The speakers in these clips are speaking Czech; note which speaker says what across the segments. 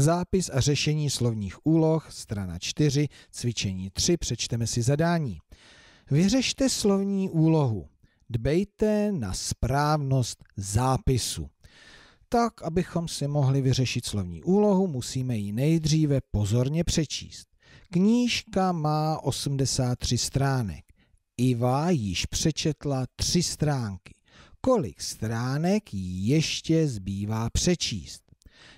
Speaker 1: Zápis a řešení slovních úloh, strana 4, cvičení 3, přečteme si zadání. Vyřešte slovní úlohu. Dbejte na správnost zápisu. Tak, abychom si mohli vyřešit slovní úlohu, musíme ji nejdříve pozorně přečíst. Knížka má 83 stránek. Iva již přečetla tři stránky. Kolik stránek jí ještě zbývá přečíst?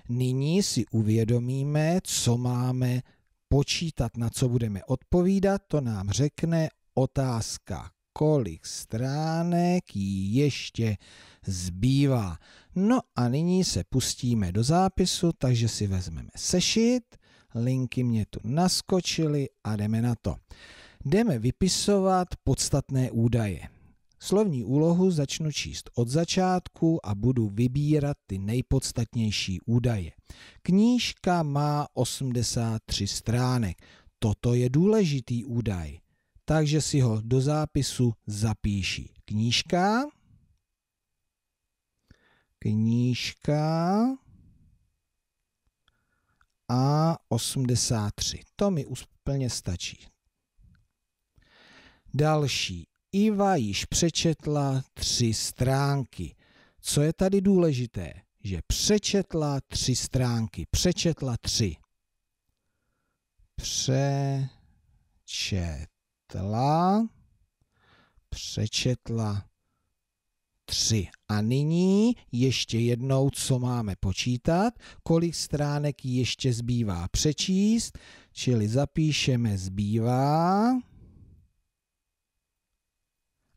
Speaker 1: Nyní si uvědomíme, co máme počítat, na co budeme odpovídat, to nám řekne otázka, kolik stránek jí ještě zbývá. No a nyní se pustíme do zápisu, takže si vezmeme sešit, linky mě tu naskočily a jdeme na to. Jdeme vypisovat podstatné údaje. Slovní úlohu začnu číst od začátku a budu vybírat ty nejpodstatnější údaje. Knížka má 83 stránek. Toto je důležitý údaj, takže si ho do zápisu zapíši. Knížka, knížka a 83. To mi úplně stačí. Další Iva již přečetla tři stránky. Co je tady důležité? Že přečetla tři stránky. Přečetla tři. Přečetla. Přečetla tři. A nyní ještě jednou, co máme počítat, kolik stránek ještě zbývá přečíst, čili zapíšeme zbývá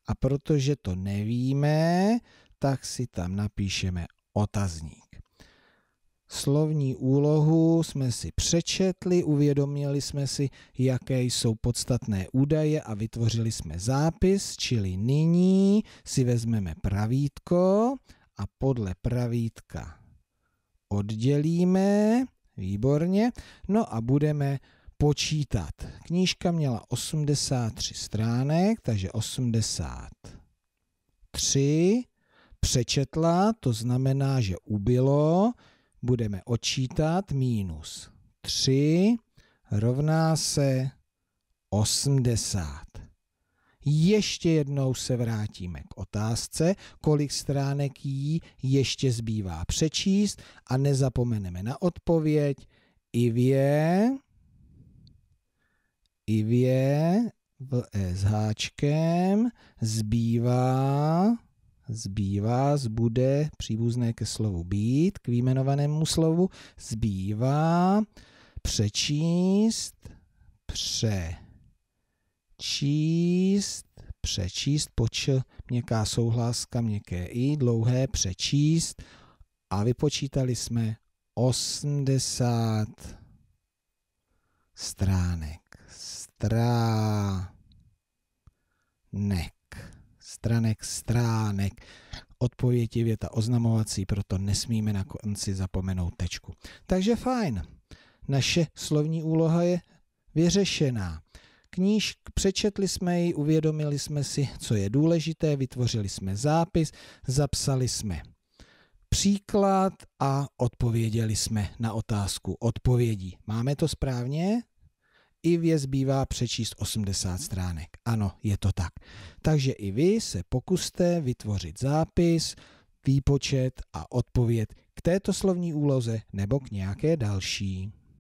Speaker 1: a protože to nevíme, tak si tam napíšeme otazník. Slovní úlohu jsme si přečetli, uvědomili jsme si, jaké jsou podstatné údaje a vytvořili jsme zápis, čili nyní si vezmeme pravítko a podle pravítka oddělíme, výborně, no a budeme spočítat. Knížka měla 83 stránek, takže 83 přečetla, to znamená, že ubylo, budeme odčítat, minus 3 rovná se 80. Ještě jednou se vrátíme k otázce, kolik stránek jí ještě zbývá přečíst a nezapomeneme na odpověď. Ivě ivě v s háčkem zbývá, zbývá, zbude příbuzné ke slovu být, k výjmenovanému slovu, zbývá přečíst, přečíst, přečíst, poč, měkká souhláska, měkké i, dlouhé, přečíst a vypočítali jsme 80 stránek nek. Stranek, stránek. Odpověď je věta oznamovací, proto nesmíme na konci zapomenout tečku. Takže fajn. Naše slovní úloha je vyřešená. Kníž přečetli jsme ji, uvědomili jsme si, co je důležité, vytvořili jsme zápis, zapsali jsme příklad a odpověděli jsme na otázku odpovědí. Máme to správně? i vě zbývá přečíst 80 stránek. Ano, je to tak. Takže i vy se pokuste vytvořit zápis, výpočet a odpověď k této slovní úloze nebo k nějaké další.